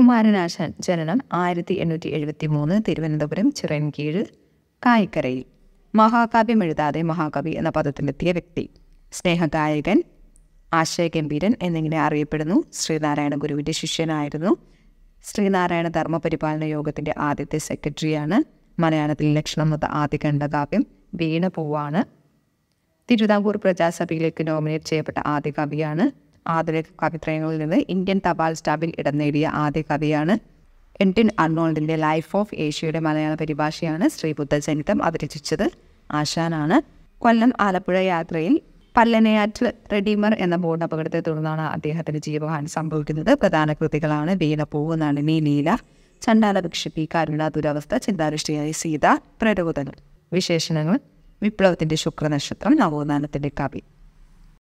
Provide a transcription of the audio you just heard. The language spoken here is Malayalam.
കുമാരനാശാൻ ജനനം ആയിരത്തി എണ്ണൂറ്റി എഴുപത്തി മൂന്ന് തിരുവനന്തപുരം ചിറൻകീഴ് കായിക്കരയിൽ മഹാകാവ്യം എഴുതാതെ മഹാകവി എന്ന പദത്തിലെത്തിയ വ്യക്തി സ്നേഹഗായകൻ ഗംഭീരൻ എന്നിങ്ങനെ അറിയപ്പെടുന്നു ശ്രീനാരായണ ഗുരുവിൻ്റെ ശിഷ്യനായിരുന്നു ശ്രീനാരായണ ധർമ്മ പരിപാലന യോഗത്തിൻ്റെ ആദ്യത്തെ സെക്രട്ടറിയാണ് മലയാളത്തിൽ ലക്ഷണം എന്ന ആദ്യ ഖണ്ഡകാവ്യം വീണ പൂവാണ് തിരുവിതാംകൂർ പ്രജാസഭയിലേക്ക് നോമിനേറ്റ് ചെയ്യപ്പെട്ട ആദ്യ കവിയാണ് ആധുനിക കവിത്രയങ്ങളിൽ നിന്ന് ഇന്ത്യൻ തപാൽ സ്റ്റാബിൽ ഇടം നേടിയ ആദ്യ കവിയാണ് എൻറ്റിൻ അർണോൾഡിൻ്റെ ലൈഫ് ഓഫ് ഏഷ്യയുടെ മലയാള പരിഭാഷയാണ് ശ്രീബുദ്ധ ചരിത്രം അവതരിപ്പിച്ചത് ആശാനാണ് കൊല്ലം ആലപ്പുഴ യാത്രയിൽ പല്ലനയാറ്റ് റെഡിമർ എന്ന ബോർഡ് അപകടത്തെ തുടർന്നാണ് അദ്ദേഹത്തിന് ജീവഹാനി സംഭവിക്കുന്നത് പ്രധാന കൃതികളാണ് വീണപ്പൂവ് നളിനി ലീല ചണ്ടാല വിക്ഷിപ്പി കരുണ ദുരവസ്ഥ ചിന്താരുഷ്ടിയായി സീത പ്രരോധനം വിശേഷണങ്ങൾ വിപ്ലവത്തിൻ്റെ ശുക്രനക്ഷത്രം നവോത്ഥാനത്തിൻ്റെ കവി